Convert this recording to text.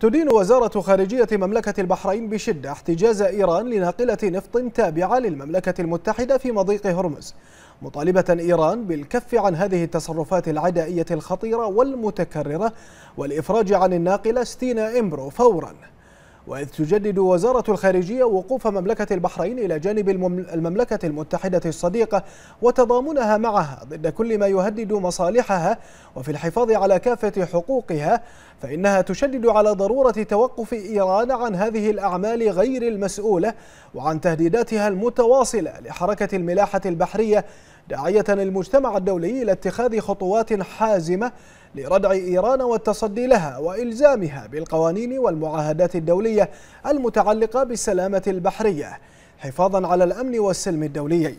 تدين وزارة خارجية مملكة البحرين بشدة احتجاز إيران لناقلة نفط تابعة للمملكة المتحدة في مضيق هرمز مطالبة إيران بالكف عن هذه التصرفات العدائية الخطيرة والمتكررة والإفراج عن الناقلة ستينا إمبرو فوراً وإذ تجدد وزارة الخارجية وقوف مملكة البحرين إلى جانب المملكة المتحدة الصديقة وتضامنها معها ضد كل ما يهدد مصالحها وفي الحفاظ على كافة حقوقها فإنها تشدد على ضرورة توقف إيران عن هذه الأعمال غير المسؤولة وعن تهديداتها المتواصلة لحركة الملاحة البحرية داعية المجتمع الدولي إلى اتخاذ خطوات حازمة لردع إيران والتصدي لها وإلزامها بالقوانين والمعاهدات الدولية المتعلقة بالسلامة البحرية حفاظا على الأمن والسلم الدوليين